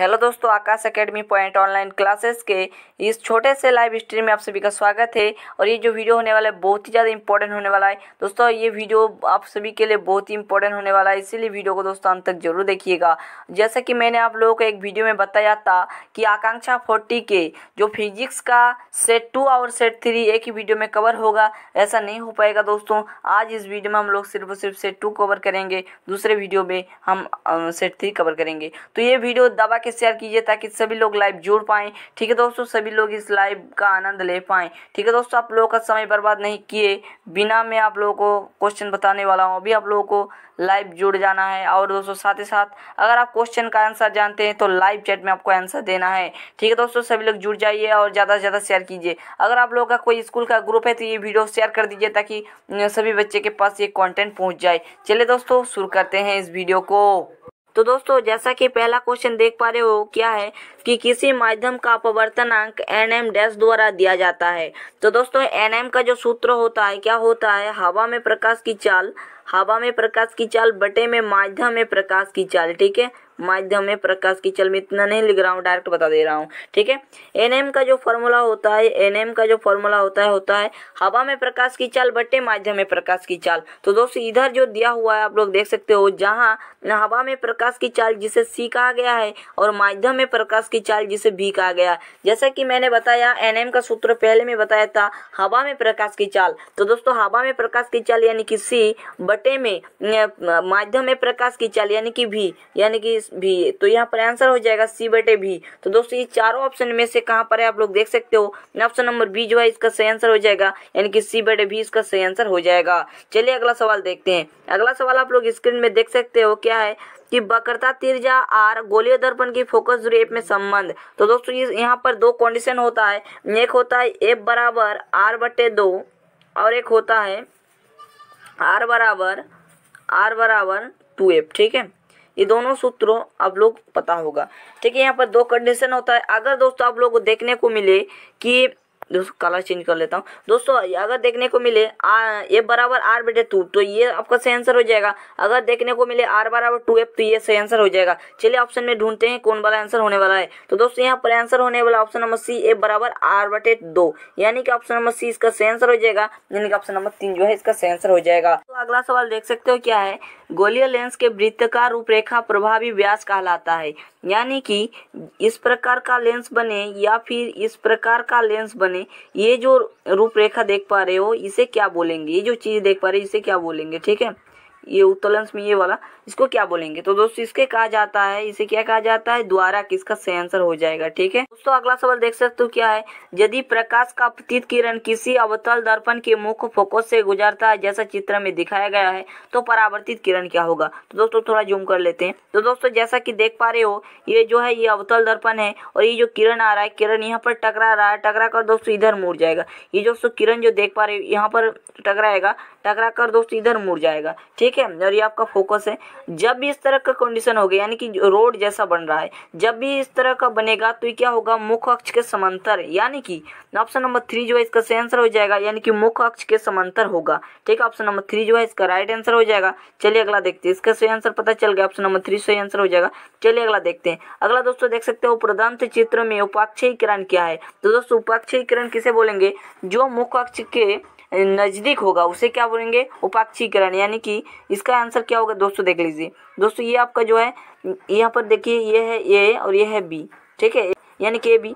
hello दोस्तों Aakash academy point online classes के इस छोटे से लाइव स्ट्रीम में आप सभी का स्वागत है और ये जो वीडियो होने वाला है बहुत ही ज़्यादा इंपॉर्टेंट होने वाला है दोस्तों ये वीडियो आप सभी के लिए बहुत ही इंपॉर्टेंट होने वाला है इसीलिए वीडियो को दोस्तों अंत तक जरूर देखिएगा जैसा कि मैंने आप लोगों को एक वीडियो में बताया था कि आकांक्षा फोर्टी के जो फिजिक्स का सेट टू और सेट थ्री एक ही वीडियो में कवर होगा ऐसा नहीं हो पाएगा दोस्तों आज इस वीडियो में हम लोग सिर्फ और सिर्फ सेट टू कवर करेंगे दूसरे वीडियो में हम सेट थ्री कवर करेंगे तो ये वीडियो दबा के शेयर कीजिए ताकि सभी लोग लाइव जुड़ पाए ठीक है दोस्तों सभी लोग इस लाइव का आनंद ले पाए ठीक है दोस्तों आप लोगों का समय बर्बाद नहीं किए बिना मैं आप लोगों को क्वेश्चन बताने वाला हूँ अभी आप लोगों को लाइव जुड़ जाना है और दोस्तों साथ ही साथ अगर आप क्वेश्चन का आंसर जानते हैं तो लाइव चैट में आपको आंसर देना है ठीक है दोस्तों सभी लोग जुड़ जाइए और ज़्यादा से ज़्यादा शेयर कीजिए अगर आप लोगों का कोई स्कूल का ग्रुप है तो ये वीडियो शेयर कर दीजिए ताकि सभी बच्चे के पास ये कॉन्टेंट पहुँच जाए चलिए दोस्तों शुरू करते हैं इस वीडियो को तो दोस्तों जैसा कि पहला क्वेश्चन देख पा रहे हो क्या है कि किसी माध्यम का अपवर्तन अंक एन एम डैश द्वारा दिया जाता है तो दोस्तों एन एम का जो सूत्र होता है क्या होता है हवा में प्रकाश की चाल हवा में प्रकाश की चाल बटे में माध्यम में प्रकाश की चाल ठीक है माध्यम में प्रकाश की चल में इतना नहीं लिख रहा हूँ डायरेक्ट बता दे रहा हूँ ठीक है एनएम का जो फॉर्मूला होता है एनएम का जो फॉर्मूला होता है होता है हवा में प्रकाश की चाल बटे माध्यम में प्रकाश की चाल तो दोस्तों इधर जो दिया हुआ है आप लोग देख सकते हो जहाँ हवा में प्रकाश की चाल जिसे सी कहा गया है और माध्यम में प्रकाश की चाल जिसे भी कहा गया जैसा कि मैंने बताया एनएम का सूत्र पहले में बताया था हवा में प्रकाश की चाल तो दोस्तों हवा में प्रकाश की चाल यानी कि सी बटे में माध्यम में प्रकाश की चाल यानी कि भी यानी कि भी तो यहाँ पर आंसर हो जाएगा सी बटे भी तो दोस्तों ये चारों ऑप्शन में से कहाँ पर है आप लोग देख सकते हो ऑप्शन नंबर बी जो है इसका सही आंसर हो जाएगा यानी कि सी बटे भी इसका सही आंसर हो जाएगा चलिए अगला सवाल देखते हैं अगला सवाल आप लोग स्क्रीन में देख सकते हो कि क्या है कि बकरता तिरजा आर गोलीय दर्पण की फोकस दूरी एप में संबंध तो दोस्तों ये यहाँ पर दो कंडीशन होता है एक होता है एफ बराबर आर बटे दो और एक होता है आर बराबर आर बराबर टू एफ ठीक है ये दोनों सूत्रों आप लोग पता होगा ठीक है यहाँ पर दो कंडीशन होता है अगर दोस्तों आप लोग को देखने को मिले कि दोस्तों कलर चेंज कर लेता हूँ दोस्तों अगर देखने को मिले आ, ये बराबर आर बेटे टू तो ये आपका सही आंसर हो जाएगा अगर देखने को मिले आर बराबर टू एफ तो ये सही आंसर हो जाएगा चलिए ऑप्शन में ढूंढते हैं कौन वाला आंसर होने वाला है तो दोस्तों यहाँ पर आंसर होने वाला ऑप्शन नंबर सी ए बराबर आर बटे दो यानी कि ऑप्शन नंबर सी इसका सही आंसर हो जाएगा यानी कि ऑप्शन नंबर तीन जो है इसका सही आंसर हो जाएगा तो अगला सवाल देख सकते हो क्या है गोलीय लेंस के का रूपरेखा प्रभावी व्यास कहलाता है यानी कि इस प्रकार का लेंस बने या फिर इस प्रकार का लेंस बने ये जो रूपरेखा देख पा रहे हो इसे क्या बोलेंगे ये जो चीज़ देख पा रहे हो इसे क्या बोलेंगे ठीक है ये उत्तल लेंस में ये वाला इसको क्या बोलेंगे तो दोस्तों इसके कहा जाता है इसे क्या कहा जाता है द्वारा किसका सही आंसर हो जाएगा ठीक है दोस्तों अगला सवाल देख सकते हो क्या है यदि प्रकाश का पतित किरण किसी अवतल दर्पण के मुख्य फोकस से गुजरता है जैसा चित्र में दिखाया गया है तो परावर्तित किरण क्या होगा तो दोस्तों थोड़ा जूम कर लेते हैं तो दोस्तों जैसा की देख पा रहे हो ये जो है ये अवतल दर्पण है और ये जो किरण आ रहा है किरण यहाँ पर टकरा रहा है टकरा कर दोस्तों इधर मुड़ जाएगा ये दोस्तों किरण जो देख पा रहे हो यहाँ पर टकराएगा टकरा कर दोस्तों इधर मुड़ जाएगा ठीक है और ये आपका फोकस है जब भी इस तरह का कंडीशन हो गया यानी कि रोड जैसा बन रहा है जब भी इस तरह का बनेगा तो क्या होगा मुख अक्ष के समांतर यानी कि ऑप्शन नंबर थ्री जो है इसका सही आंसर हो जाएगा यानी कि मुख अक्ष के समांतर होगा ठीक है ऑप्शन नंबर थ्री जो है इसका राइट आंसर हो जाएगा चलिए अगला देखते हैं इसका सही आंसर पता चल गया ऑप्शन नंबर थ्री सही आंसर हो जाएगा चलिए अगला देखते हैं अगला दोस्तों देख सकते हो प्रदांत चित्र में उपाक्षयीकरण क्या है तो दोस्तों उपाक्षयीकरण किसे बोलेंगे जो मुख अक्ष के नज़दीक होगा उसे क्या बोलेंगे उपाक्षीकरण यानी कि इसका आंसर क्या होगा दोस्तों देख लीजिए दोस्तों ये आपका जो है यहाँ पर देखिए ये है ए और ये है बी ठीक है यानी कि ए बी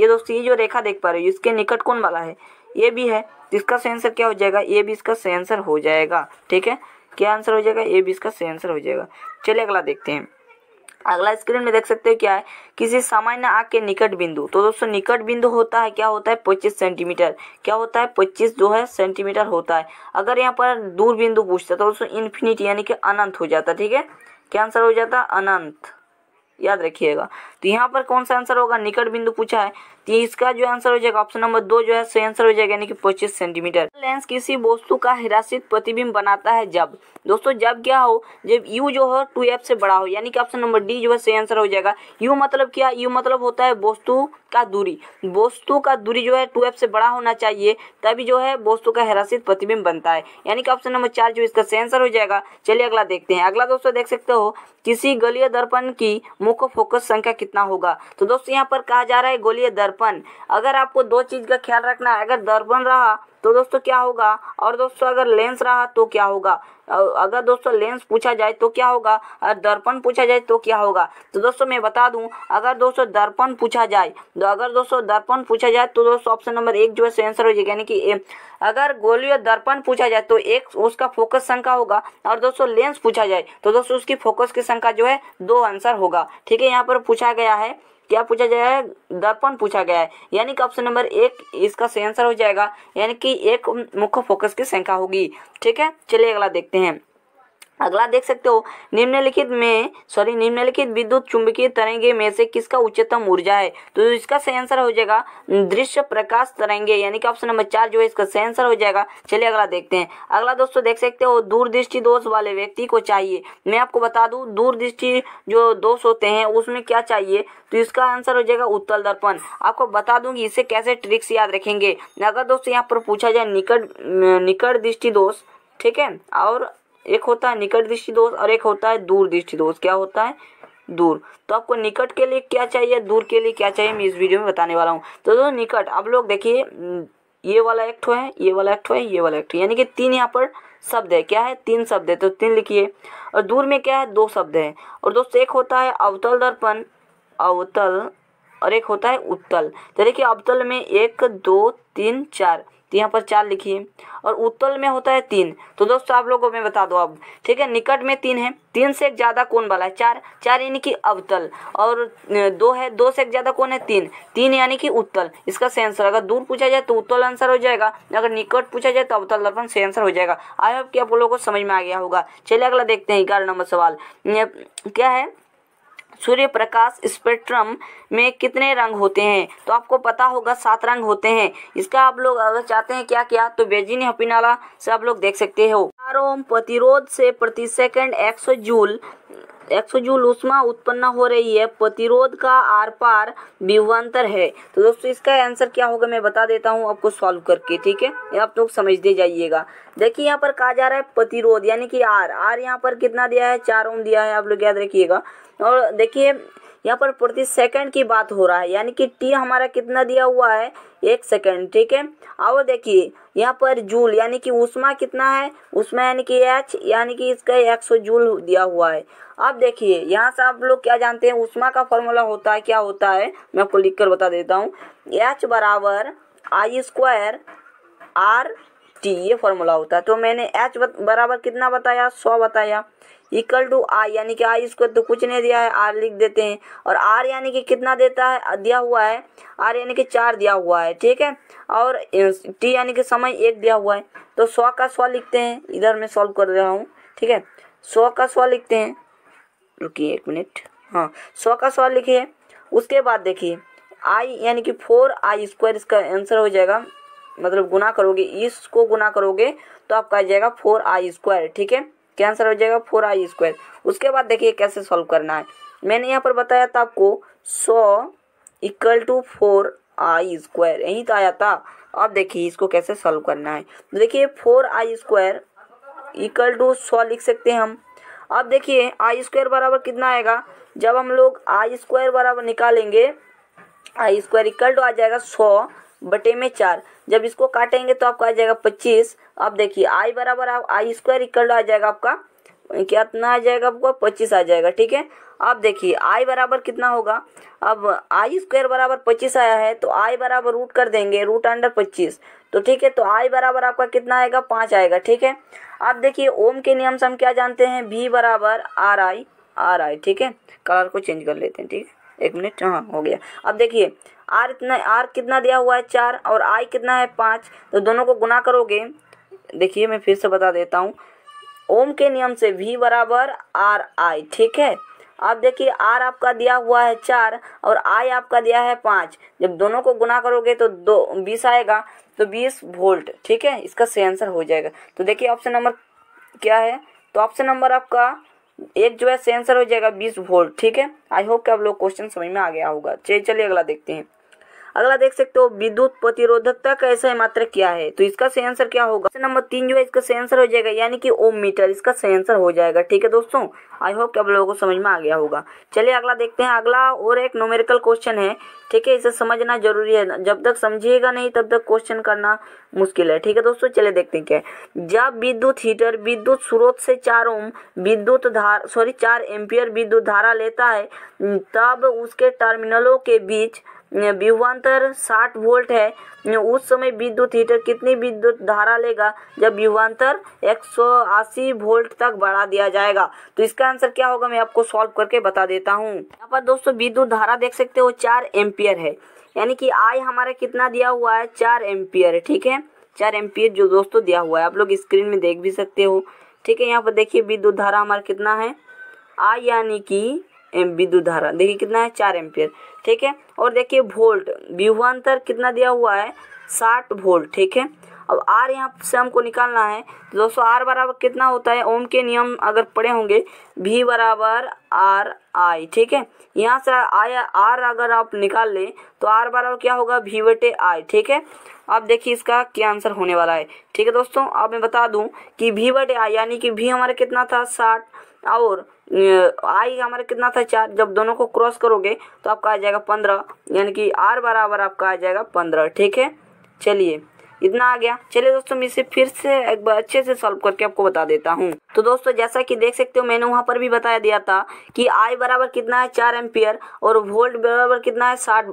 ये दोस्तों ये जो रेखा देख पा रहे हो इसके निकट कौन वाला है ये भी है इसका सही आंसर क्या हो जाएगा ये भी इसका सही आंसर हो जाएगा ठीक है क्या आंसर हो जाएगा ये भी इसका सही आंसर हो जाएगा चलिए अगला देखते हैं अगला स्क्रीन में देख सकते हो क्या है किसी सामान्य आग के निकट बिंदु तो दोस्तों निकट बिंदु होता है क्या होता है पच्चीस सेंटीमीटर क्या होता है पच्चीस जो है सेंटीमीटर होता है अगर यहाँ पर दूर बिंदु पूछता तो दोस्तों इन्फिनिट यानी कि अनंत हो जाता ठीक है क्या आंसर हो जाता अनंत याद रखिएगा तो यहाँ पर कौन सा आंसर होगा निकट बिंदु पूछा है तो इसका जो आंसर हो जाएगा ऑप्शन नंबर दो जो है सही आंसर हो जाएगा यानी कि पच्चीस सेंटीमीटर लेंस किसी वस्तु का हिरासित प्रतिबिंब बनाता है जब दोस्तों जब क्या हो जब यू जो हो टू एफ से बड़ा हो यानी कि ऑप्शन नंबर डी जो है सही आंसर हो जाएगा यू मतलब क्या यू मतलब होता है वस्तु का दूरी वस्तु का दूरी जो है टू एफ से बड़ा होना चाहिए तभी जो है वस्तु का हिरासित प्रतिबिंब बनता है यानी कि ऑप्शन नंबर चार जो इसका सही आंसर हो जाएगा चलिए अगला देखते हैं अगला दोस्तों देख सकते हो किसी गलीय दर्पण की मुख्य फोकस संख्या कितनी कितना होगा तो दोस्तों यहाँ पर कहा जा रहा है गोलीय दर्पण अगर आपको दो चीज़ का ख्याल रखना है अगर दर्पण रहा तो दोस्तों क्या होगा और दोस्तों अगर लेंस रहा तो क्या होगा अगर दोस्तों लेंस पूछा जाए तो क्या होगा और दर्पण पूछा जाए तो क्या होगा तो दोस्तों मैं बता दूं अगर दोस्तों दर्पण पूछा जाए तो अगर दोस्तों दर्पण पूछा जाए तो दोस्तों ऑप्शन नंबर एक जो है आंसर हो जाएगा यानी कि ए अगर गोली और दर्पण पूछा जाए तो एक उसका फोकस संख्या होगा और दोस्तों लेंस पूछा जाए तो दोस्तों उसकी फोकस की संख्या जो है दो आंसर होगा ठीक है यहाँ पर पूछा गया है क्या पूछा गया है दर्पण पूछा गया है यानी कि ऑप्शन नंबर एक इसका सही आंसर हो जाएगा यानी कि एक मुख्य फोकस की संख्या होगी ठीक है चलिए अगला देखते हैं हैं अगला देख सकते हो निम्नलिखित में सॉरी निम्नलिखित विद्युत चुंबकीय तरंगे में से किसका उच्चतम ऊर्जा है तो इसका सही आंसर हो जाएगा दृश्य प्रकाश तरंगे यानी कि ऑप्शन नंबर चार जो है इसका सही आंसर हो जाएगा चलिए अगला देखते हैं अगला दोस्तों देख सकते हो दूरदृष्टि दोष वाले व्यक्ति को चाहिए मैं आपको बता दूँ दूरदृष्टि जो दोष होते हैं उसमें क्या चाहिए तो इसका आंसर हो जाएगा उत्तल दर्पण आपको बता दूंगी इसे कैसे ट्रिक्स याद रखेंगे अगर दोस्तों यहाँ पर पूछा जाए निकट निकट दृष्टि दोष ठीक है और एक होता है निकट दृष्टि दोष और एक होता है दूर दृष्टि दोष क्या होता है दूर तो आपको निकट के लिए क्या चाहिए दूर के लिए क्या चाहिए मैं इस वीडियो में बताने वाला हूँ तो दोस्तों निकट आप लोग देखिए ये वाला एक्ट है ये वाला एक्ट है ये वाला एक्ट यानी कि तीन यहाँ पर शब्द है क्या है तीन शब्द है तो तीन लिखिए और दूर में क्या है दो शब्द है और दोस्तों एक होता है अवतल दर्पण अवतल और एक होता है उत्तल तो देखिए अवतल में एक दो तीन चार तो यहाँ पर चार लिखिए और उत्तल में होता है तीन तो दोस्तों आप लोगों में बता दो अब ठीक है निकट में तीन है तीन से एक ज़्यादा कौन वाला है चार चार यानी कि अवतल और दो है दो से एक ज़्यादा कौन है तीन तीन यानी कि उत्तल इसका से आंसर अगर दूर पूछा जाए तो उत्तल आंसर हो जाएगा अगर निकट पूछा जाए तो अवतल दर्पण से आंसर हो जाएगा आई होप कि आप लोगों को समझ में आ गया होगा चलिए अगला देखते हैं ग्यारह नंबर सवाल क्या है सूर्य प्रकाश स्पेक्ट्रम में कितने रंग होते हैं तो आपको पता होगा सात रंग होते हैं इसका आप लोग अगर चाहते हैं क्या क्या तो बेजिन हपिनाला से आप लोग देख सकते हो प्रतिरोध से प्रति सेकंड 100 जूल एक्सोजूल उष्मा उत्पन्न हो रही है प्रतिरोध का आर पार विवांतर है तो दोस्तों इसका आंसर क्या होगा मैं बता देता हूँ आपको सॉल्व करके ठीक है आप लोग समझ दे जाइएगा देखिए यहाँ पर कहा जा रहा है प्रतिरोध यानी कि आर आर यहाँ पर कितना दिया है चार ओम दिया है आप लोग याद रखिएगा और देखिए यहाँ पर प्रति सेकंड की बात हो रहा है यानी कि टी हमारा कितना दिया हुआ है एक सेकंड ठीक है और देखिए यहाँ पर जूल यानी कि उष्मा कितना है उष्मा यानी कि एच यानी कि इसका एक सौ जूल दिया हुआ है अब देखिए यहाँ से आप लोग क्या जानते हैं उष्मा का फॉर्मूला होता है क्या होता है मैं आपको लिख कर बता देता हूँ एच बराबर आई स्क्वायर आर टी ये फॉर्मूला होता है तो मैंने एच बराबर कितना बताया सौ बताया इक्वल टू आई यानी कि आई स्क्वायर तो कुछ नहीं दिया है आर लिख देते हैं और आर यानी कि कितना देता है दिया हुआ है आर यानी कि चार दिया हुआ है ठीक है और टी यानी कि समय एक दिया हुआ है तो सौ का सौ लिखते हैं इधर मैं सॉल्व कर रहा हूँ ठीक है सौ का सौ लिखते हैं रुकिए एक मिनट हाँ सौ का सौ लिखिए उसके बाद देखिए आई यानी कि फोर आई स्क्वायर इसका आंसर हो जाएगा मतलब गुना करोगे इसको गुना करोगे तो आपका आ जाएगा फोर आई स्क्वायर ठीक है क्या आंसर हो जाएगा फोर आई स्क्वायर उसके बाद देखिए कैसे सॉल्व करना है मैंने यहाँ पर बताया था आपको सौ equal to four I square यहीं तो आया था अब देखिए इसको कैसे सॉल्व करना है तो देखिए four I square equal to सौ लिख सकते हैं हम अब देखिए आई स्क्वायर बराबर कितना आएगा जब हम लोग आई स्क्वायर बराबर निकालेंगे आई स्क्वायर इक्वल टू आ जाएगा सौ बटे में चार जब इसको काटेंगे तो आपका आ जाएगा पच्चीस अब देखिए आई बराबर आई स्क्वायर इक्वल आ जाएगा आपका कितना आ जाएगा आपको पच्चीस आ जाएगा ठीक है अब देखिए आई बराबर कितना होगा अब आई स्क्वायर बराबर पच्चीस आया है तो आई बराबर रूट कर देंगे रूट अंडर पच्चीस तो ठीक है तो आई बराबर आपका कितना आएगा पाँच आएगा ठीक है अब देखिए ओम के नियम से हम क्या जानते हैं भी बराबर आर आई आर आई ठीक है कलर को चेंज कर लेते हैं ठीक है एक मिनट हाँ हो गया अब देखिए आर इतना आर कितना दिया हुआ है चार और आई कितना है पाँच तो दोनों को गुना करोगे देखिए मैं फिर से बता देता हूँ ओम के नियम से वी बराबर आर आई ठीक है अब देखिए आर आपका दिया हुआ है चार और आई आपका दिया है पाँच जब दोनों को गुना करोगे तो दो बीस आएगा तो बीस वोल्ट ठीक है इसका सही आंसर हो जाएगा तो देखिए ऑप्शन नंबर क्या है तो ऑप्शन नंबर आपका एक जो है सेंसर हो जाएगा बीस वोल्ट ठीक है आई होप कि आप लोग क्वेश्चन समझ में आ गया होगा चलिए चलिए अगला देखते हैं अगला देख सकते हो विद्युत प्रतिरोधकता का ऐसा मात्रा क्या है तो इसका सही आंसर क्या होगा नंबर तीन जो है इसका सही आंसर हो जाएगा यानी कि ओम मीटर इसका सही आंसर हो जाएगा ठीक है दोस्तों आई होप आप लोगों को समझ में आ गया होगा चलिए अगला देखते हैं अगला और एक नोमेरिकल क्वेश्चन है ठीक है इसे समझना जरूरी है जब तक समझिएगा नहीं तब तक क्वेश्चन करना मुश्किल है ठीक है दोस्तों चलिए देखते हैं क्या जब विद्युत हीटर विद्युत स्रोत से चार ओम विद्युत धार सॉरी चार एम्पियर विद्युत धारा लेता है तब उसके टर्मिनलों के बीच विभवान्तर 60 वोल्ट है उस समय विद्युत हीटर कितनी विद्युत धारा लेगा जब विभवान्तर 180 वोल्ट तक बढ़ा दिया जाएगा तो इसका आंसर क्या होगा मैं आपको सॉल्व करके बता देता हूँ यहाँ पर दोस्तों विद्युत धारा देख सकते हो चार एम्पियर है यानी कि आई हमारा कितना दिया हुआ है चार एम्पियर ठीक है चार एम्पियर जो दोस्तों दिया हुआ है आप लोग स्क्रीन में देख भी सकते हो ठीक है यहाँ पर देखिए विद्युत धारा हमारा कितना है आई यानी कि विद्युत धारा देखिए कितना है चार एम्पियर ठीक है और देखिए वोल्ट विभुआंतर कितना दिया हुआ है साठ वोल्ट ठीक है अब आर यहाँ से हमको निकालना है तो दोस्तों आर बराबर कितना होता है ओम के नियम अगर पड़े होंगे भी बराबर आर आई ठीक है यहाँ से आई आर अगर आप निकाल लें तो आर बराबर क्या होगा भी बटे आई ठीक है अब देखिए इसका क्या आंसर होने वाला है ठीक है दोस्तों अब मैं बता दूँ कि भी बटे आई यानी कि भी हमारा कितना था साठ और आई हमारा कितना था चार जब दोनों को क्रॉस करोगे तो आपका आ जाएगा पंद्रह यानी कि आर बराबर आपका आ जाएगा पंद्रह ठीक है चलिए इतना आ गया चलिए दोस्तों मैं इसे फिर से एक बार अच्छे से सॉल्व करके आपको बता देता हूँ तो दोस्तों जैसा कि देख सकते हो मैंने वहां पर भी बताया दिया था कि आई बराबर कितना है चार एम्पियर और वोल्ट बराबर कितना है साठ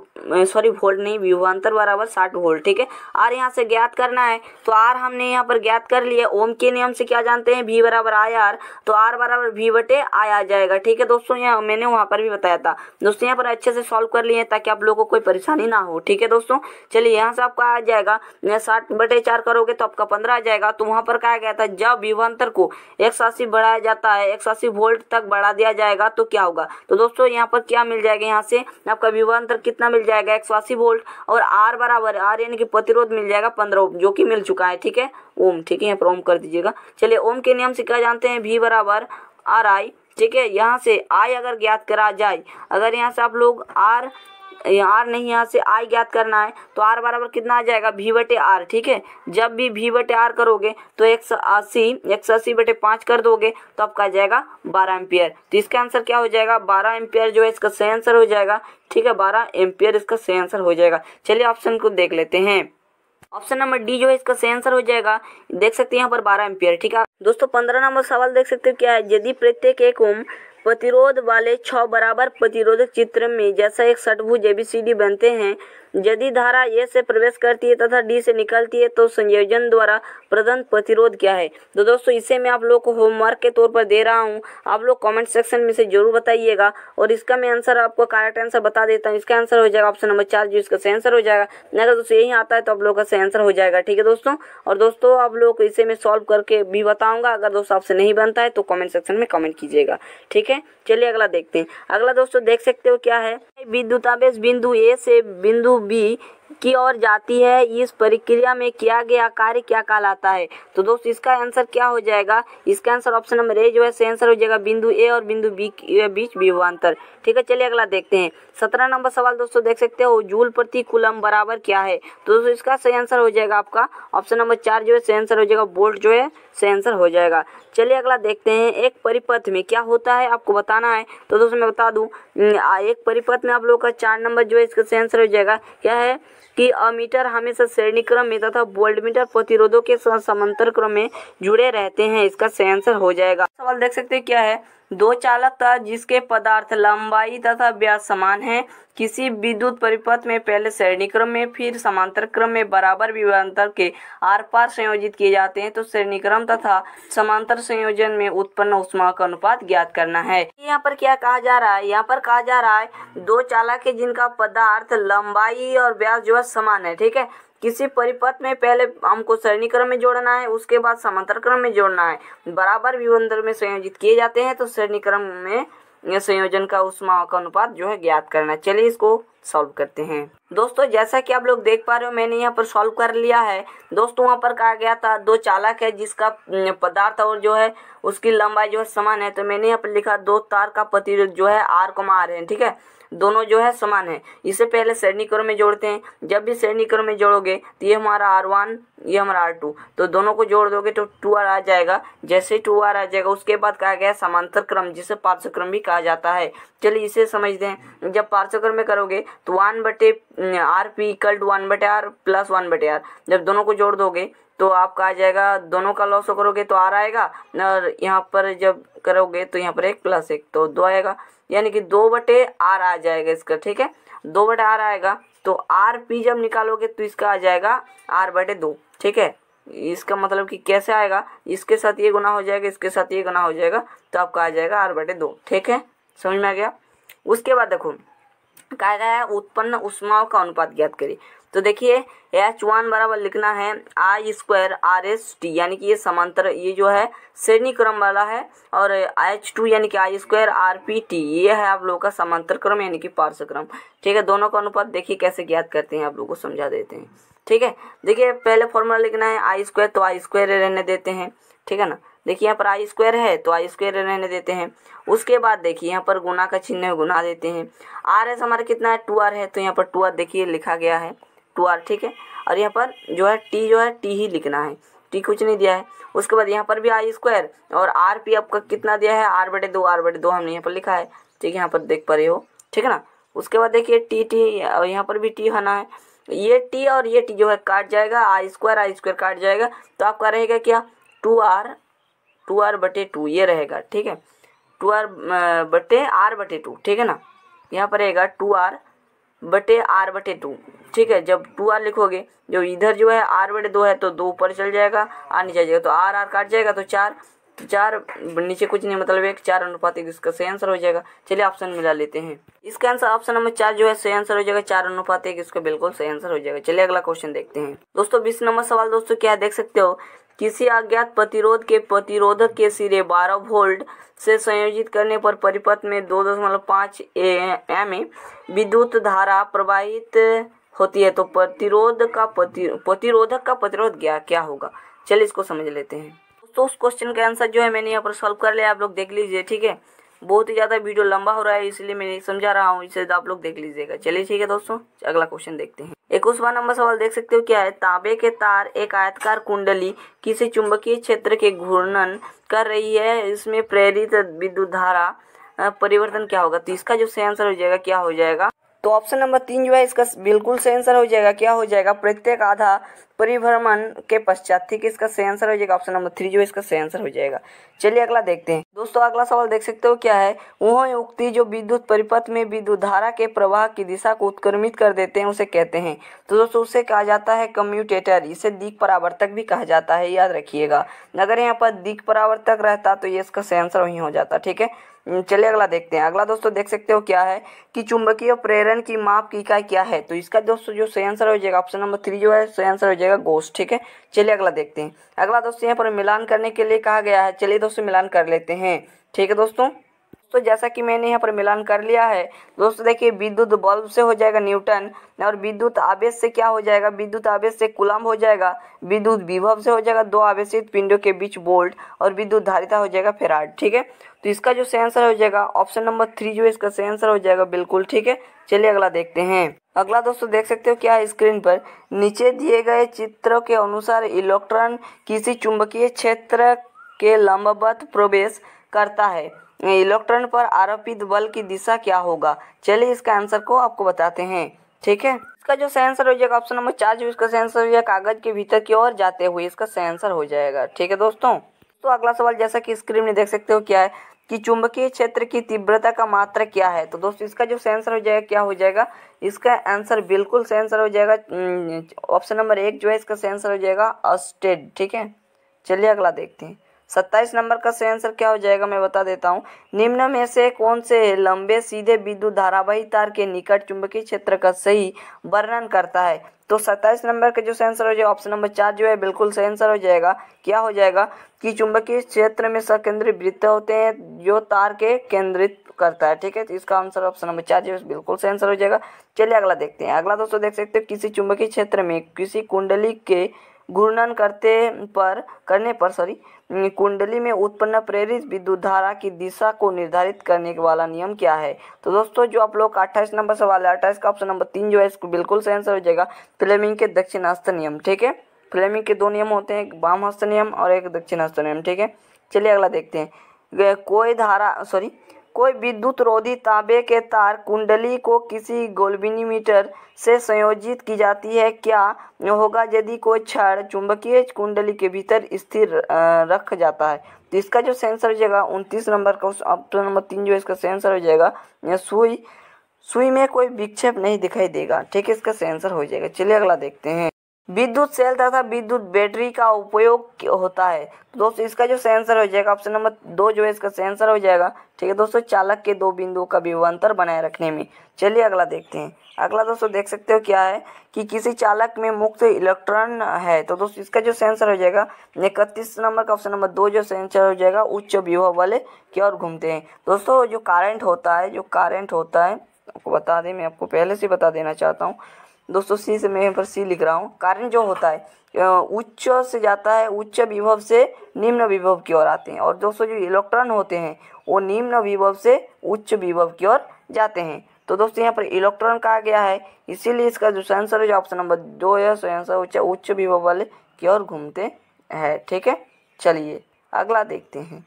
सॉरी वोल्ट नहीं विभवान्तर बराबर साठ वोल्ट ठीक है आर यहां से ज्ञात करना है तो आर हमने यहां पर ज्ञात कर लिया ओम के नियम से क्या जानते हैं वी बराबर आई आर तो आर बराबर वी बटे आई आ जाएगा ठीक है दोस्तों यहाँ मैंने वहाँ पर भी बताया था दोस्तों यहाँ पर अच्छे से सॉल्व कर लिए ताकि आप लोगों को कोई परेशानी ना हो ठीक है दोस्तों चलिए यहाँ से आपका आ जाएगा साठ बटे करोगे तो आपका पंद्रह आ जाएगा तो वहाँ पर कहा गया था जब विभवान्तर को एक बढ़ाया जाता है एक वोल्ट तक बढ़ा दिया जाएगा तो क्या होगा तो दोस्तों यहाँ पर क्या मिल जाएगा यहाँ से आपका विभवान्तर कितना मिल जाएगा एक वोल्ट और आर बराबर आर यानी कि प्रतिरोध मिल जाएगा पंद्रह ओम जो कि मिल चुका है ठीक है ओम ठीक है यहाँ पर ओम कर दीजिएगा चलिए ओम के नियम से क्या जानते हैं भी बराबर आर आई ठीक है यहाँ से आई अगर ज्ञात करा जाए अगर यहाँ से आप लोग आर आर नहीं यहाँ से आई ज्ञात करना है तो आर बराबर कितना आ जाएगा भी बटे आर ठीक है जब भी भी बटे आर करोगे तो एक सौ अस्सी एक सौ अस्सी बटे पाँच कर दोगे तो आपका आ जाएगा बारह एम्पियर तो इसका आंसर क्या हो जाएगा बारह एम्पियर जो है इसका सही आंसर हो जाएगा ठीक है बारह एम्पियर इसका सही आंसर हो जाएगा चलिए ऑप्शन को देख लेते हैं ऑप्शन नंबर डी जो है इसका सही आंसर हो जाएगा देख सकते हैं यहाँ पर बारह एम्पियर ठीक है दोस्तों पंद्रह नंबर सवाल देख सकते हो क्या है यदि प्रत्येक एक ओम प्रतिरोध वाले छह बराबर प्रतिरोधक चित्र में जैसा एक सी एबीसीडी बनते हैं यदि धारा ए से प्रवेश करती है तथा डी से निकलती है तो संयोजन द्वारा प्रदंत प्रतिरोध क्या है तो दोस्तों इसे मैं आप लोग को होमवर्क के तौर पर दे रहा हूँ आप लोग कमेंट सेक्शन में से जरूर बताइएगा और इसका मैं आंसर आपको करेक्ट आंसर बता देता हूँ इसका आंसर हो जाएगा ऑप्शन नंबर चार जो इसका सही आंसर हो जाएगा अगर तो दोस्तों यही आता है तो आप लोग का सही आंसर हो जाएगा ठीक है दोस्तों और दोस्तों आप लोग इसे मैं सॉल्व करके भी बताऊँगा अगर दोस्तों आपसे नहीं बनता है तो कॉमेंट सेक्शन में कॉमेंट कीजिएगा ठीक है चलिए अगला देखते हैं अगला दोस्तों देख सकते हो क्या है विद्युत बिंदु ए से बिंदु be की ओर जाती है इस प्रक्रिया में किया गया कार्य क्या कहलाता है तो दोस्त इसका आंसर क्या हो जाएगा इसका आंसर ऑप्शन नंबर ए जो है सही आंसर हो जाएगा बिंदु ए और बिंदु बी के बीच विभवान्तर ठीक है चलिए अगला देखते हैं सत्रह नंबर सवाल दोस्तों देख सकते हो जूल प्रति कुलम बराबर क्या है तो दोस्तों इसका सही आंसर हो जाएगा आपका ऑप्शन नंबर चार जो है सही आंसर हो जाएगा बोल्ट जो है सही आंसर हो जाएगा चलिए अगला देखते हैं एक परिपथ में क्या होता है आपको बताना है तो दोस्तों मैं बता दूं एक परिपथ में आप लोगों का चार नंबर जो है इसका सही आंसर हो जाएगा क्या है कि अमीटर हमेशा श्रेणी क्रम में तथा वोल्ट मीटर प्रतिरोधों के साथ समांतर क्रम में जुड़े रहते हैं इसका सही आंसर हो जाएगा सवाल देख सकते हैं क्या है दो चालक था जिसके पदार्थ लंबाई तथा व्यास समान है किसी विद्युत परिपथ में पहले श्रेणी क्रम में फिर समांतर क्रम में बराबर विभांतर के आर पार संयोजित किए जाते हैं तो श्रेणी क्रम तथा समांतर संयोजन में उत्पन्न उष्मा का अनुपात ज्ञात करना है यहाँ पर क्या कहा जा रहा है यहाँ पर कहा जा रहा है दो चालक है जिनका पदार्थ लंबाई और व्यास जो है समान है ठीक है किसी परिपथ में पहले हमको सरणीक्रम में जोड़ना है उसके बाद समांतर क्रम में जोड़ना है बराबर विभंतर में संयोजित किए जाते हैं तो सरणीक्रम में संयोजन का उष्मा का अनुपात जो है ज्ञात करना चलिए इसको सॉल्व करते हैं दोस्तों जैसा कि आप लोग देख पा रहे हो मैंने यहाँ पर सॉल्व कर लिया है दोस्तों वहाँ पर कहा गया था दो चालक है जिसका पदार्थ और जो है उसकी लंबाई जो है समान है तो मैंने यहाँ पर लिखा दो तार का प्रतिरोध जो है आर को आर है ठीक है दोनों जो है समान है इसे पहले श्रेणी क्रम में जोड़ते हैं जब भी श्रेणी क्रम में जोड़ोगे तो ये हमारा आर वन ये हमारा आर टू तो दोनों को जोड़ दोगे तो टू आर आ जाएगा जैसे टू आर आ जाएगा उसके बाद कहा गया समांतर क्रम जिसे पार्श्व क्रम भी कहा जाता है चलिए इसे समझते हैं जब पार्श्व क्रम में करोगे तो वन बटे R P equal to one बटे आर प्लस वन बटे आर जब दोनों को जोड़ दोगे तो आपका आ जाएगा दोनों का लॉस करोगे तो आर आएगा और यहाँ पर जब करोगे तो यहाँ पर एक प्लस एक तो दो आएगा यानी कि दो बटे आर आ जाएगा इसका ठीक है दो बटे आर आएगा तो आर पी जब निकालोगे तो इसका आ जाएगा आर बटे दो ठीक है इसका मतलब कि कैसे आएगा इसके साथ ये गुना हो जाएगा इसके साथ ये गुना हो जाएगा तो आपका आ जाएगा आर बटे दो ठीक है समझ में आ गया उसके बाद देखो कहा गया है उत्पन्न उष्माओं का अनुपात ज्ञात करिए तो देखिए एच वन बराबर लिखना है I square R S T यानी कि ये समांतर ये जो है श्रेणी क्रम वाला है और एच टू यानी कि I square R P T ये है आप लोगों का समांतर क्रम यानी कि पार्श्व क्रम ठीक है दोनों का अनुपात देखिए कैसे ज्ञात करते हैं आप लोगों को समझा देते हैं ठीक है देखिए पहले फॉर्मूला लिखना है आई स्क्वायर तो आई स्क्वायर रहने देते हैं ठीक है ना देखिए यहाँ पर आई स्क्वायर है तो आई स्क्वायर रहने देते हैं उसके बाद देखिए यहाँ पर गुना का चिन्ह गुना देते हैं आर एस हमारा कितना है टू आर है तो यहाँ पर टू आर देखिए लिखा गया है टू आर ठीक है और यहाँ पर जो है टी जो है टी ही लिखना है टी कुछ नहीं दिया है उसके बाद यहाँ पर भी आई स्क्वायर और आर पी आपका कितना दिया है आर बटे दो आर बटे दो हमने यहाँ पर लिखा है ठीक है यहाँ पर देख पा रहे हो ठीक है ना उसके बाद देखिए टी टी और यहाँ पर भी टी होना है ये टी और ये टी जो है काट जाएगा आई स्क्वायर आई स्क्वायर काट जाएगा तो आपका रहेगा क्या टू आर टू आर बटे टू ये रहेगा ठीक है टू आर बटे आर बटे टू ठीक है ना यहाँ पर रहेगा टू आर बटे आर बटे टू ठीक है जब टू आर लिखोगे जो इधर जो है आर बटे दो है तो दो ऊपर चल जाएगा आर नीचे जाएगा तो आर आर काट जाएगा तो चार तो चार नीचे कुछ नहीं मतलब एक चार अनुपात एक तो इसका सही आंसर हो जाएगा चलिए ऑप्शन मिला लेते हैं इसका आंसर ऑप्शन नंबर चार जो है सही आंसर हो जाएगा चार अनुपात एक इसका बिल्कुल सही आंसर हो जाएगा चलिए अगला क्वेश्चन देखते हैं दोस्तों बीस नंबर सवाल दोस्तों क्या देख सकते हो किसी अज्ञात प्रतिरोध के प्रतिरोधक के सिरे 12 वोल्ट से संयोजित करने पर परिपथ में 2.5 एम विद्युत धारा प्रवाहित होती है तो प्रतिरोध का प्रतिरोधक का प्रतिरोध क्या क्या होगा चलिए इसको समझ लेते हैं तो उस क्वेश्चन का आंसर जो है मैंने यहाँ पर सॉल्व कर लिया आप लोग देख लीजिए ठीक है बहुत ही ज़्यादा वीडियो लंबा हो रहा है इसलिए मैं समझा रहा हूँ इसे आप लोग देख लीजिएगा चलिए ठीक है दोस्तों अगला क्वेश्चन देखते हैं इक्कीसवा नंबर सवाल देख सकते हो क्या है ताबे के तार एक आयतकार कुंडली किसी चुंबकीय क्षेत्र के घूर्णन कर रही है इसमें प्रेरित विद्युत धारा परिवर्तन क्या होगा तो इसका जो सही आंसर हो जाएगा क्या हो जाएगा तो ऑप्शन नंबर तीन जो है इसका बिल्कुल सही आंसर हो जाएगा क्या हो जाएगा प्रत्येक आधा परिभ्रमण के पश्चात ठीक इसका सही आंसर हो जाएगा ऑप्शन नंबर थ्री जो है इसका सही आंसर हो जाएगा चलिए अगला देखते हैं दोस्तों अगला सवाल देख सकते हो क्या है वह उक्ति जो विद्युत परिपथ में विद्युत धारा के प्रवाह की दिशा को उत्क्रमित कर देते हैं उसे कहते हैं तो दोस्तों उसे कहा जाता है कम्यूटेटर इसे दिक परावर्तक भी कहा जाता है याद रखिएगा अगर यहाँ पर दिक परावर्तक रहता तो ये इसका सही आंसर वही हो जाता ठीक है हम्म, चलिए अगला देखते हैं अगला दोस्तों देख सकते हो क्या है कि चुंबकीय प्रेरण की माप की इकाई क्या है तो इसका दोस्तों जो सही आंसर हो जाएगा ऑप्शन नंबर थ्री जो है सही आंसर हो जाएगा गोश्त ठीक है चलिए अगला देखते हैं अगला दोस्तों यहाँ पर मिलान करने के लिए कहा गया है चलिए दोस्तों मिलान कर लेते हैं ठीक है दोस्तों तो जैसा कि मैंने यहाँ पर मिलान कर लिया है दोस्तों देखिए विद्युत बल्ब से हो जाएगा न्यूटन और विद्युत आवेश से क्या हो जाएगा विद्युत आवेश से कुलम हो जाएगा विद्युत विभव से हो जाएगा दो आवेशित पिंडों के बीच बोल्ट और विद्युत धारिता हो जाएगा फेराड ठीक है तो इसका जो सही आंसर हो जाएगा ऑप्शन नंबर थ्री जो है इसका सही आंसर हो जाएगा बिल्कुल ठीक है चलिए अगला देखते हैं अगला दोस्तों देख सकते हो क्या स्क्रीन पर नीचे दिए गए चित्र के अनुसार इलेक्ट्रॉन किसी चुंबकीय क्षेत्र के लंबवत प्रवेश करता है इलेक्ट्रॉन पर आरोपित बल की दिशा क्या होगा चलिए इसका आंसर को आपको बताते हैं ठीक है इसका जो सही आंसर हो जाएगा ऑप्शन नंबर चार जो इसका सही आंसर हो जाएगा कागज के भीतर की ओर जाते हुए इसका सही आंसर हो जाएगा ठीक है दोस्तों तो अगला सवाल जैसा कि स्क्रीन में देख सकते हो क्या है कि चुंबकीय क्षेत्र की तीव्रता का मात्रा क्या है तो दोस्तों इसका जो सेंसर हो जाएगा क्या हो जाएगा इसका आंसर बिल्कुल सेंसर हो जाएगा ऑप्शन हम्म, नंबर एक जो है इसका सेंसर हो जाएगा अस्टेड ठीक है चलिए अगला देखते हैं सत्ताईस नंबर का सेंसर क्या हो जाएगा मैं बता देता हूँ निम्न में से कौन से लंबे सीधे विद्युत धारावाही तार के निकट चुंबकीय क्षेत्र का सही वर्णन करता है तो सत्ताईस नंबर का जो सेंसर हो जाएगा ऑप्शन नंबर चार जो है बिल्कुल सेंसर हो जाएगा क्या हो जाएगा कि चुंबकीय क्षेत्र में सकेंद्रीय वृत्त होते हैं जो तार के केंद्रित करता है ठीक है तो इसका आंसर ऑप्शन नंबर चार जो बिल्कुल सही आंसर हो जाएगा चलिए अगला देखते हैं अगला दोस्तों देख सकते हो किसी चुंबकीय क्षेत्र में किसी कुंडली के घूर्णन करते पर करने पर सॉरी कुंडली में उत्पन्न प्रेरित विद्युत धारा की दिशा को निर्धारित करने वाला नियम क्या है तो दोस्तों जो आप लोग का अट्ठाईस नंबर सवाल है अट्ठाईस का ऑप्शन नंबर तीन जो है इसको बिल्कुल सही आंसर हो जाएगा फ्लेमिंग के दक्षिणास्थ नियम ठीक है फ्लेमिंग के दो नियम होते हैं एक वाम हस्त नियम और एक दक्षिण हस्त नियम ठीक है चलिए अगला देखते हैं कोई धारा सॉरी कोई विद्युत रोधी तांबे के तार कुंडली को किसी गोल्बिनीमीटर से संयोजित की जाती है क्या होगा यदि कोई क्षण चुंबकीय कुंडली के भीतर स्थिर रख जाता है तो इसका जो सेंसर हो जाएगा उनतीस नंबर का उस ऑप्शन नंबर तीन जो इसका सेंसर हो जाएगा सुई सुई में कोई विक्षेप नहीं दिखाई देगा ठीक है इसका सेंसर हो जाएगा चलिए अगला देखते हैं विद्युत सेल तथा विद्युत बैटरी का उपयोग होता है दोस्तों इसका जो सेंसर हो जाएगा ऑप्शन नंबर दो जो है इसका सेंसर हो जाएगा ठीक है दोस्तों चालक के दो बिंदुओं का विभवान्तर बनाए रखने में चलिए अगला देखते हैं अगला दोस्तों देख सकते हो क्या है कि किसी चालक में मुक्त इलेक्ट्रॉन है तो दोस्तों इसका जो सेंसर हो जाएगा इकतीस नंबर का ऑप्शन नंबर दो जो सेंसर हो जाएगा उच्च विभव वाले की ओर घूमते हैं दोस्तों जो कारेंट होता है जो कारेंट होता है आपको बता दें मैं आपको पहले से बता देना चाहता हूँ दोस्तों सी से मैं यहाँ पर सी लिख रहा हूँ कारण जो होता है उच्च से जाता है उच्च विभव से निम्न विभव की ओर आते हैं और दोस्तों जो इलेक्ट्रॉन होते हैं वो निम्न विभव से उच्च विभव की ओर जाते हैं तो दोस्तों यहाँ पर इलेक्ट्रॉन कहा गया है इसीलिए इसका जो आंसर है जो ऑप्शन नंबर दो है सो आंसर उच्च उच्च विभव वाले की ओर घूमते हैं ठीक है चलिए अगला देखते हैं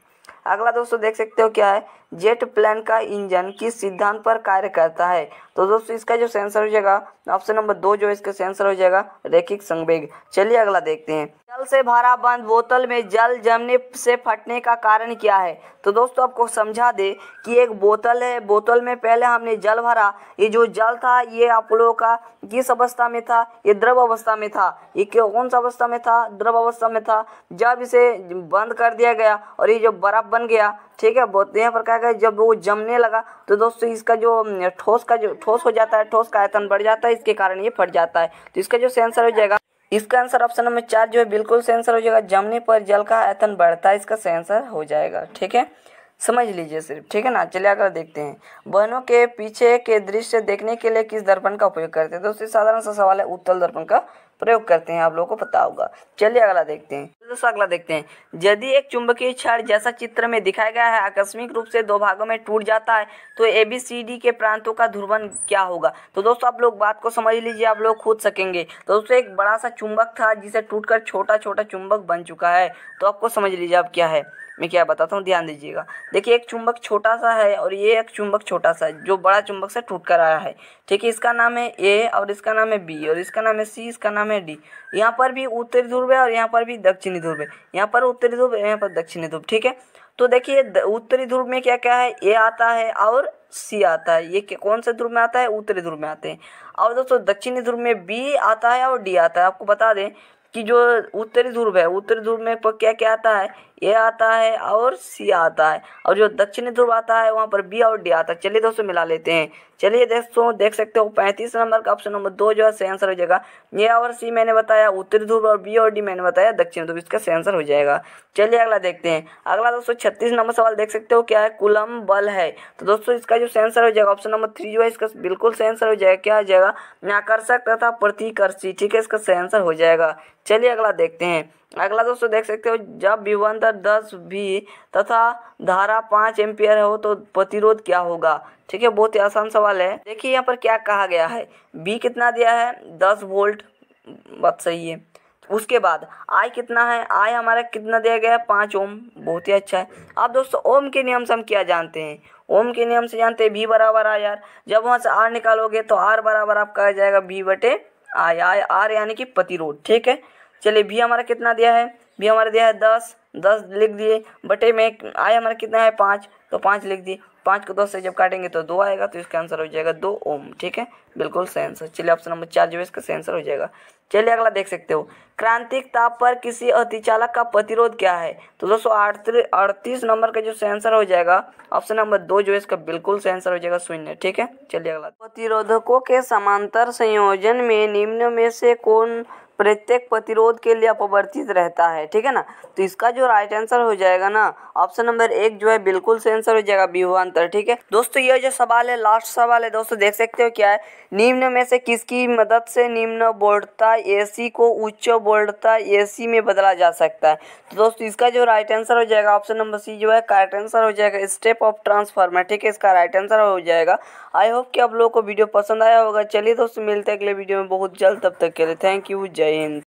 अगला दोस्तों देख सकते हो क्या है जेट प्लेन का इंजन किस सिद्धांत पर कार्य करता है तो दोस्तों इसका जो सेंसर हो जाएगा ऑप्शन नंबर दो जो इसका सेंसर हो जाएगा रेखिक संवेग चलिए अगला देखते हैं जल से भरा बंद बोतल में जल जमने से फटने का कारण क्या है तो दोस्तों आपको समझा दे कि एक बोतल है बोतल में पहले हमने जल भरा ये जो जल था ये आप लोगों का किस अवस्था में था ये द्रव अवस्था में था ये कौन सा अवस्था में था द्रव अवस्था में था जब इसे बंद कर दिया गया और ये जो बर्फ बन गया ठीक है बहुत यहाँ पर क्या गया जब वो जमने लगा तो दोस्तों इसका जो ठोस का जो ठोस हो जाता है ठोस का आयतन बढ़ जाता है इसके कारण ये फट जाता है तो इसका जो सेंसर हो जाएगा इसका आंसर ऑप्शन नंबर चार जो है बिल्कुल सेंसर हो जाएगा जमने पर जल का आयतन बढ़ता है इसका सेंसर हो जाएगा ठीक है समझ लीजिए सिर्फ ठीक है ना चलिए अगर देखते हैं वनों के पीछे के दृश्य देखने के लिए किस दर्पण का उपयोग करते हैं दोस्तों साधारण सा सवाल है उत्तल दर्पण का प्रयोग करते हैं आप लोगों को पता होगा चलिए अगला देखते हैं तो दोस्तों अगला देखते हैं यदि एक चुंबकीय क्षण जैसा चित्र में दिखाया गया है आकस्मिक रूप से दो भागों में टूट जाता है तो ए बी सी डी के प्रांतों का ध्रुवन क्या होगा तो दोस्तों आप लोग बात को समझ लीजिए आप लोग खुद सकेंगे तो दोस्तों एक बड़ा सा चुंबक था जिसे टूट छोटा छोटा चुंबक बन चुका है तो आपको समझ लीजिए आप क्या है मैं क्या बताता हूँ ध्यान दीजिएगा देखिए एक चुंबक छोटा सा है और ये एक चुंबक छोटा सा है जो बड़ा चुंबक से टूट कर आया है ठीक है इसका नाम है ए और इसका नाम है बी और इसका नाम है सी इसका नाम है डी यहाँ पर भी उत्तरी ध्रुव है और यहाँ पर भी दक्षिणी ध्रुव है यहाँ पर उत्तरी ध्रुव यहाँ पर दक्षिणी ध्रुव ठीक है तो देखिए उत्तरी ध्रुव में क्या क्या है ए आता है और सी आता है ये कौन से ध्रुव में आता है उत्तरी ध्रुव में आते हैं और दोस्तों दक्षिणी ध्रुव में बी आता है और डी आता है आपको बता दें कि जो उत्तरी ध्रुव है उत्तरी ध्रुव में क्या क्या आता है ए आता है और सी आता है और जो दक्षिणी ध्रुव आता है वहाँ पर बी और डी आता है चलिए दोस्तों मिला लेते हैं चलिए दोस्तों देख सकते हो पैंतीस नंबर का ऑप्शन नंबर दो जो है सही आंसर हो जाएगा ए और सी मैंने बताया उत्तरी ध्रुव और बी और डी मैंने बताया दक्षिण ध्रुव इसका सही आंसर हो जाएगा चलिए अगला देखते हैं अगला दोस्तों छत्तीस नंबर सवाल देख सकते हो क्या है कुलम बल है तो दोस्तों इसका जो सही आंसर हो जाएगा ऑप्शन नंबर थ्री जो है इसका बिल्कुल सही आंसर हो जाएगा क्या हो जाएगा आकर्षक तथा प्रतिकर्षी ठीक है इसका सही आंसर हो जाएगा चलिए अगला देखते हैं अगला दोस्तों देख सकते हो जब विभवांतर दस भी तथा धारा पाँच एम्पियर हो तो प्रतिरोध क्या होगा ठीक है बहुत ही आसान सवाल है देखिए यहाँ पर क्या कहा गया है बी कितना दिया है दस वोल्ट बात सही है उसके बाद आई कितना है आई हमारा कितना दिया गया है पाँच ओम बहुत ही अच्छा है अब दोस्तों ओम के नियम से हम क्या जानते हैं ओम के नियम से जानते हैं भी बराबर आर यार जब वहाँ से आर निकालोगे तो आर बराबर आपका आ जाएगा बी बटे आई आई आर यानी कि प्रतिरोध ठीक है चलिए भी हमारा कितना दिया है भी हमारा दिया है दस दस लिख दिए बटे में आई हमारा कितना है पाँच तो पाँच लिख दिए पाँच को दस से जब काटेंगे तो दो आएगा तो इसका आंसर हो जाएगा दो ओम ठीक है बिल्कुल सही आंसर चलिए ऑप्शन नंबर चार जो है इसका सही आंसर हो जाएगा चलिए अगला देख सकते हो क्रांतिक ताप पर किसी अतिचालक का प्रतिरोध क्या है तो दोस्तों अड़तीस नंबर का जो सही आंसर हो जाएगा ऑप्शन नंबर दो जो है इसका बिल्कुल सही आंसर हो जाएगा शून्य ठीक है चलिए अगला प्रतिरोधकों के समांतर संयोजन में निम्न में से कौन प्रत्येक प्रतिरोध के लिए अपवर्तित रहता है ठीक है ना तो इसका जो राइट आंसर हो जाएगा ना ऑप्शन नंबर एक जो है बिल्कुल सही आंसर हो जाएगा विहुआंतर ठीक है दोस्तों ये जो सवाल है लास्ट सवाल है दोस्तों देख सकते हो क्या है निम्न में से किसकी मदद से निम्न बोर्डता ए को उच्च बोर्डता ए में बदला जा सकता है तो दोस्तों इसका जो राइट आंसर हो जाएगा ऑप्शन नंबर सी जो है करेक्ट आंसर हो जाएगा स्टेप ऑफ ट्रांसफार्मर ठीक है इसका राइट आंसर हो जाएगा आई होप कि आप लोगों को वीडियो पसंद आया होगा चलिए दोस्तों मिलते हैं अगले वीडियो में बहुत जल्द तब तक के लिए थैंक यू जय in